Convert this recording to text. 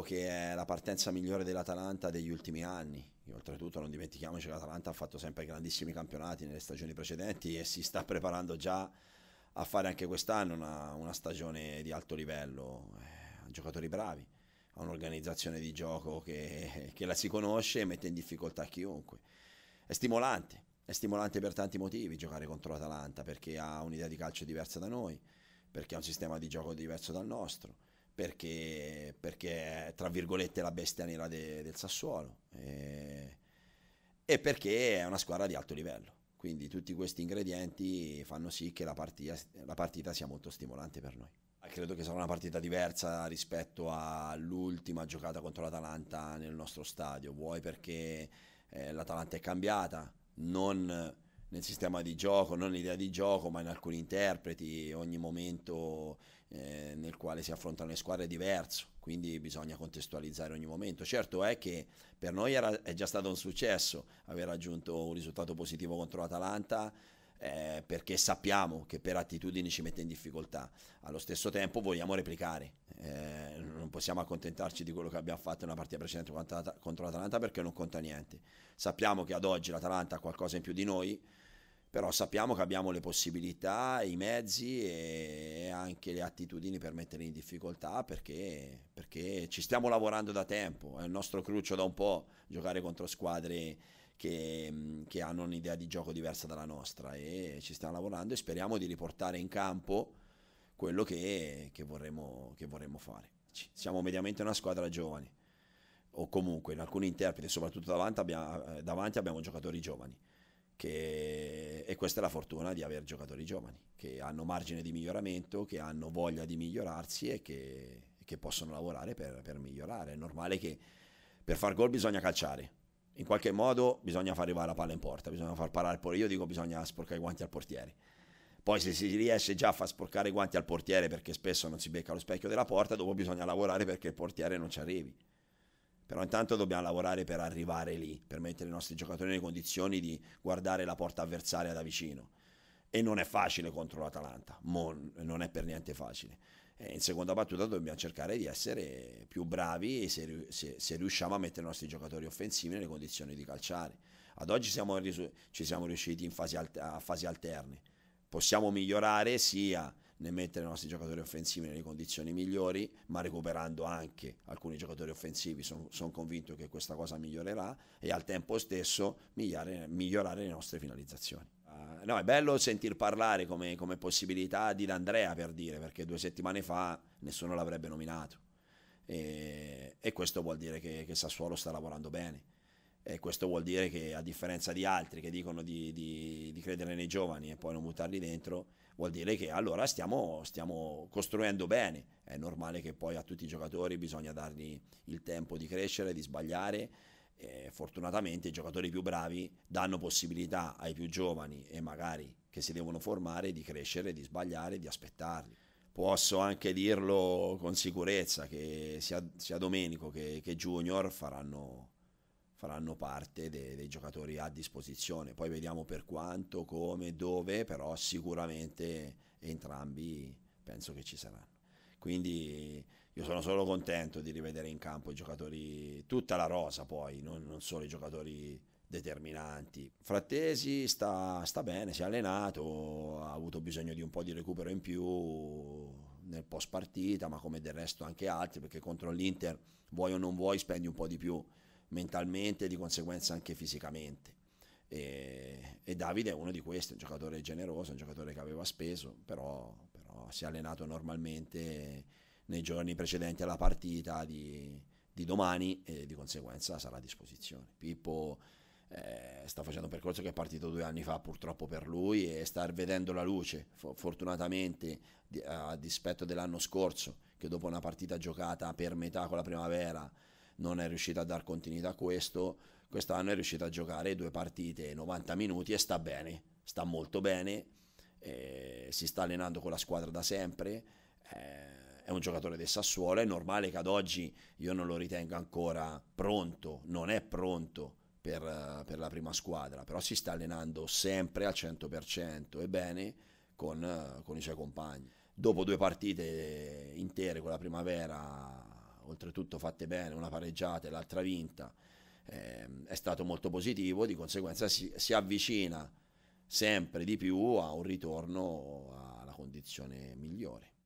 gioco che è la partenza migliore dell'Atalanta degli ultimi anni. Oltretutto non dimentichiamoci che l'Atalanta ha fatto sempre grandissimi campionati nelle stagioni precedenti e si sta preparando già a fare anche quest'anno una, una stagione di alto livello. Ha eh, giocatori bravi, ha un'organizzazione di gioco che, che la si conosce e mette in difficoltà chiunque. È stimolante, è stimolante per tanti motivi giocare contro l'Atalanta perché ha un'idea di calcio diversa da noi, perché ha un sistema di gioco diverso dal nostro perché, perché è, tra virgolette, la bestia nera de, del Sassuolo e, e perché è una squadra di alto livello. Quindi tutti questi ingredienti fanno sì che la partita, la partita, sia molto stimolante per noi. Credo che sarà una partita diversa rispetto all'ultima giocata contro l'Atalanta nel nostro stadio. Vuoi perché eh, l'Atalanta è cambiata, non nel sistema di gioco, non nell'idea di gioco, ma in alcuni interpreti, ogni momento eh, nel quale si affrontano le squadre è diverso, quindi bisogna contestualizzare ogni momento. Certo è che per noi era, è già stato un successo aver raggiunto un risultato positivo contro l'Atalanta eh, perché sappiamo che per attitudini ci mette in difficoltà. Allo stesso tempo vogliamo replicare, eh, non possiamo accontentarci di quello che abbiamo fatto nella partita precedente contro, l'Atalanta perché non conta niente. Sappiamo che ad oggi l'Atalanta ha qualcosa in più di noi, però sappiamo che abbiamo le possibilità, i mezzi e anche le attitudini per metterli in difficoltà perché, perché ci stiamo lavorando da tempo, è il nostro cruccio da un po' giocare contro squadre che, che hanno un'idea di gioco diversa dalla nostra e ci stiamo lavorando e speriamo di riportare in campo quello che, che, vorremmo, che vorremmo fare. Siamo mediamente una squadra giovane o comunque in alcuni interpreti, soprattutto davanti abbiamo, eh, davanti abbiamo giocatori giovani. Che, e questa è la fortuna di avere giocatori giovani che hanno margine di miglioramento, che hanno voglia di migliorarsi e che, che possono lavorare per, per, migliorare. È normale che per far gol bisogna calciare, in qualche modo bisogna far arrivare la palla in porta, bisogna far parare il portiere, io dico bisogna sporcare i guanti al portiere. Poi se si riesce già a far sporcare i guanti al portiere perché spesso non si becca lo specchio della porta, dopo bisogna lavorare perché il portiere non ci arrivi. Però intanto dobbiamo lavorare per arrivare lì, per mettere i nostri giocatori nelle condizioni di guardare la porta avversaria da vicino. E non è facile contro l'Atalanta, non è per niente facile in seconda battuta dobbiamo cercare di essere più bravi e se, se, se, riusciamo a mettere i nostri giocatori offensivi nelle condizioni di calciare. Ad oggi siamo, ci siamo riusciti in fasi a fasi alterne. Possiamo migliorare sia nel mettere i nostri giocatori offensivi nelle condizioni migliori, ma recuperando anche alcuni giocatori offensivi. Sono son convinto che questa cosa migliorerà e al tempo stesso migliorare, migliorare le nostre finalizzazioni no, è bello sentir parlare come, come possibilità di D'Andrea per dire, perché due settimane fa nessuno l'avrebbe nominato. E, e questo vuol dire che, che, Sassuolo sta lavorando bene. E questo vuol dire che, a differenza di altri che dicono di, di, di credere nei giovani e poi non buttarli dentro, vuol dire che allora stiamo, stiamo, costruendo bene. È normale che poi a tutti i giocatori bisogna dargli il tempo di crescere, di sbagliare eh, fortunatamente i giocatori più bravi danno possibilità ai più giovani e magari che si devono formare di crescere, di sbagliare, di aspettarli. Posso anche dirlo con sicurezza che sia, sia Domenico che, che Junior faranno, faranno parte de, dei giocatori a disposizione. Poi vediamo per quanto, come, dove, però sicuramente entrambi penso che ci saranno. Quindi io sono solo contento di rivedere in campo i giocatori, tutta la rosa poi, non, non solo i giocatori determinanti. Frattesi sta, sta bene, si è allenato, ha avuto bisogno di un po' di recupero in più nel post partita, ma come del resto anche altri, perché contro l'Inter vuoi o non vuoi spendi un po' di più mentalmente e di conseguenza anche fisicamente. E, e, Davide è uno di questi, un giocatore generoso, un giocatore che aveva speso, però però si è allenato normalmente nei giorni precedenti alla partita di, di domani e di conseguenza sarà a disposizione. Pippo eh, sta facendo un percorso che è partito due anni fa purtroppo per lui e sta vedendo la luce, F- fortunatamente di- a dispetto dell'anno scorso che dopo una partita giocata per metà con la primavera non è riuscita a dar continuità a questo, quest'anno è riuscito a giocare due partite 90 minuti e sta bene, sta molto bene eh, si sta allenando con la squadra da sempre, eh, è un giocatore del Sassuolo, è normale che ad oggi io non lo ritenga ancora pronto, non è pronto per, per la prima squadra, però si sta allenando sempre al 100% e bene con, con i suoi compagni. Dopo due partite intere con la primavera, oltretutto fatte bene, una pareggiata e l'altra vinta, ehm, è stato molto positivo, di conseguenza si, si avvicina sempre di più a un ritorno alla condizione migliore.